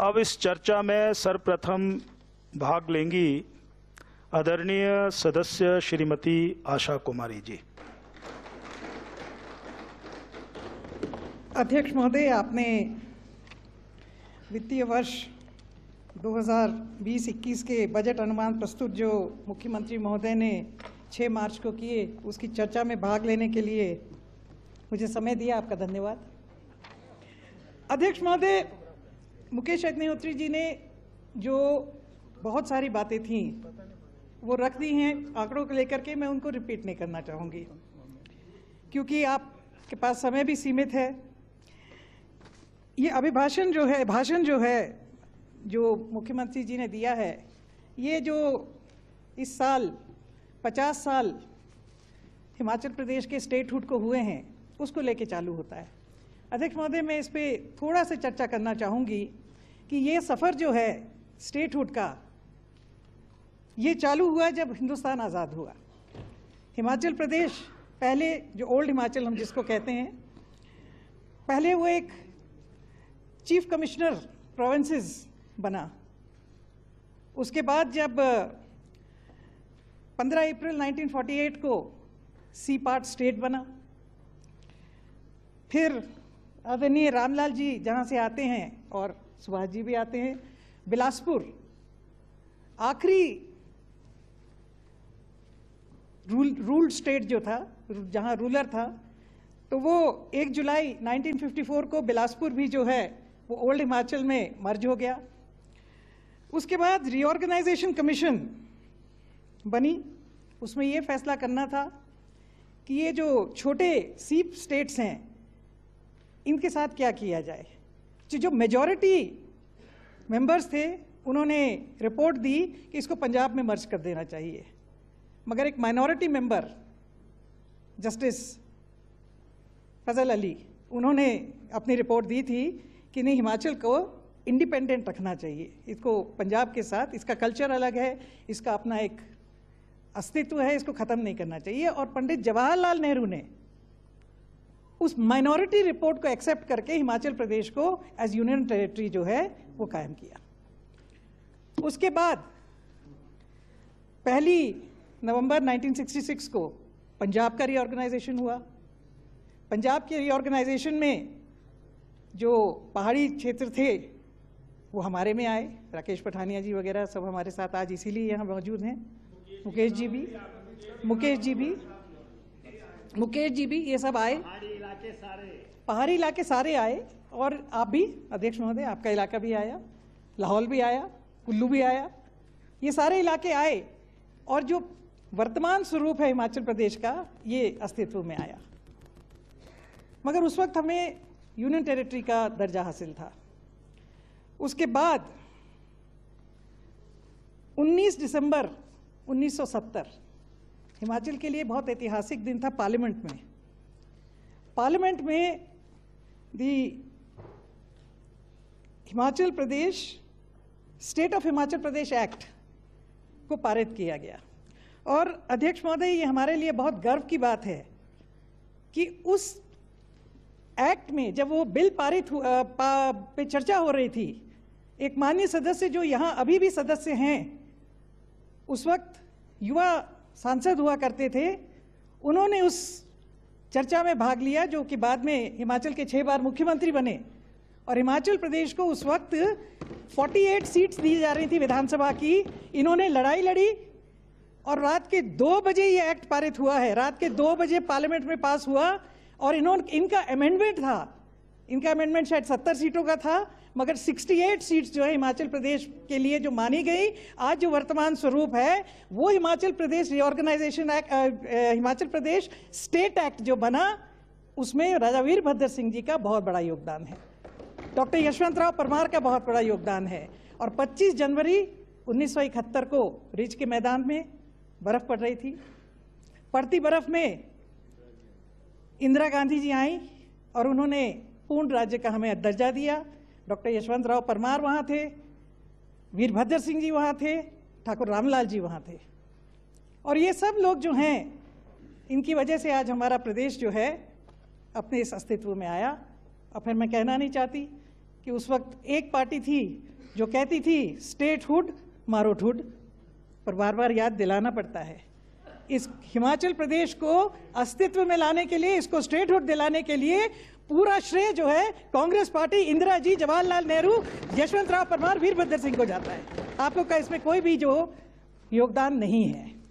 अब इस चर्चा में सर्वप्रथम भाग लेंगी आदरणीय सदस्य श्रीमती आशा कुमारी जी अध्यक्ष महोदय आपने वित्तीय वर्ष 2020-21 के बजट अनुमान प्रस्तुत जो मुख्यमंत्री महोदय ने 6 मार्च को किए उसकी चर्चा में भाग लेने के लिए मुझे समय दिया आपका धन्यवाद अध्यक्ष महोदय मुकेश अग्निहोत्री जी ने जो बहुत सारी बातें थीं वो रख दी हैं आंकड़ों को लेकर के मैं उनको रिपीट नहीं करना चाहूँगी क्योंकि आपके पास समय भी सीमित है ये अभिभाषण जो है भाषण जो है जो मुख्यमंत्री जी ने दिया है ये जो इस साल 50 साल हिमाचल प्रदेश के स्टेटहुड को हुए हैं उसको लेके चालू होता है अध्यक्ष महोदय मैं इस पर थोड़ा सा चर्चा करना चाहूँगी कि ये सफ़र जो है स्टेटहुड का ये चालू हुआ जब हिंदुस्तान आज़ाद हुआ हिमाचल प्रदेश पहले जो ओल्ड हिमाचल हम जिसको कहते हैं पहले वो एक चीफ कमिश्नर प्रोविंसेस बना उसके बाद जब 15 अप्रैल 1948 को सी पार्ट स्टेट बना फिर आदरणीय रामलाल जी जहाँ से आते हैं और सुभाष जी भी आते हैं बिलासपुर आखिरी रूल रूल स्टेट जो था जहां रूलर था तो वो 1 जुलाई 1954 को बिलासपुर भी जो है वो ओल्ड हिमाचल में मर्ज हो गया उसके बाद रीऑर्गेनाइजेशन कमीशन बनी उसमें ये फैसला करना था कि ये जो छोटे सीप स्टेट्स हैं इनके साथ क्या किया जाए तो जो मेजॉरिटी मेंबर्स थे उन्होंने रिपोर्ट दी कि इसको पंजाब में मर्ज कर देना चाहिए मगर एक minority member justice Fazal Ali उन्होंने अपनी रिपोर्ट दी थी कि नहीं हिमाचल को इंडिपेंडेंट रखना चाहिए इसको पंजाब के साथ इसका कल्चर अलग है इसका अपना एक अस्तित्व है इसको ख़त्म नहीं करना चाहिए और पंडित जवाहरलाल नेहरू ने उस माइनॉरिटी रिपोर्ट को एक्सेप्ट करके हिमाचल प्रदेश को एज यूनियन टेरिटरी जो है वो कायम किया उसके बाद पहली नवंबर 1966 को पंजाब का रीऑर्गेनाइजेशन हुआ पंजाब के रीऑर्गेनाइजेशन में जो पहाड़ी क्षेत्र थे वो हमारे में आए राकेश पठानिया जी वगैरह सब हमारे साथ आज इसीलिए यहाँ मौजूद हैं मुकेश जी भी मुकेश जी भी मुकेश जी भी ये सब आए इलाके सारे पहाड़ी इलाके सारे आए और आप भी अध्यक्ष महोदय आपका इलाका भी आया लाहौल भी आया कुल्लू भी आया ये सारे इलाके आए और जो वर्तमान स्वरूप है हिमाचल प्रदेश का ये अस्तित्व में आया मगर उस वक्त हमें यूनियन टेरिटरी का दर्जा हासिल था उसके बाद 19 दिसंबर 1970 हिमाचल के लिए बहुत ऐतिहासिक दिन था पार्लियामेंट में पार्लियामेंट में दी Himachal Pradesh state of Himachal Pradesh act को पारित किया गया और अध्यक्ष महोदय ये हमारे लिए बहुत गर्व की बात है कि उस एक्ट में जब वो बिल पारित हुआ पा, पे चर्चा हो रही थी एक माननीय सदस्य जो यहाँ अभी भी सदस्य हैं उस वक्त युवा सांसद हुआ करते थे उन्होंने उस चर्चा में भाग लिया जो कि बाद में हिमाचल के छह बार मुख्यमंत्री बने और हिमाचल प्रदेश को उस वक्त 48 सीट्स दी जा रही थी विधानसभा की इन्होंने लड़ाई लड़ी और रात के दो बजे ये एक्ट पारित हुआ है रात के दो बजे पार्लियामेंट में पास हुआ और इन्होंने इनका अमेंडमेंट था इनका अमेंडमेंट शायद 70 सीटों का था मगर 68 सीट्स जो है हिमाचल प्रदेश के लिए जो मानी गई आज जो वर्तमान स्वरूप है वो Himachal Pradesh reorganisation act Himachal Pradesh state act जो बना उसमें राजा वीरभद्र सिंह जी का बहुत बड़ा योगदान है डॉक्टर यशवंतराव परमार का बहुत बड़ा योगदान है और 25 जनवरी उन्नीस को रिज के मैदान में बर्फ पड़ रही थी पड़ती बर्फ में इंदिरा गांधी जी आई और उन्होंने पूर्ण राज्य का हमें दर्जा दिया डॉक्टर यशवंत राव परमार वहाँ थे वीरभद्र सिंह जी वहाँ थे ठाकुर रामलाल जी वहाँ थे और ये सब लोग जो हैं इनकी वजह से आज हमारा प्रदेश जो है अपने इस अस्तित्व में आया और फिर मैं कहना नहीं चाहती कि उस वक्त एक पार्टी थी जो कहती थी स्टेट हुड मारोट हुड पर बार बार याद दिलाना पड़ता है इस हिमाचल प्रदेश को अस्तित्व में लाने के लिए इसको स्टेट हुड दिलाने के लिए पूरा श्रेय जो है कांग्रेस पार्टी इंदिरा जी जवाहरलाल नेहरू यशवंतराव परमार वीरभद्र सिंह को जाता है आपको का इसमें कोई भी जो योगदान नहीं है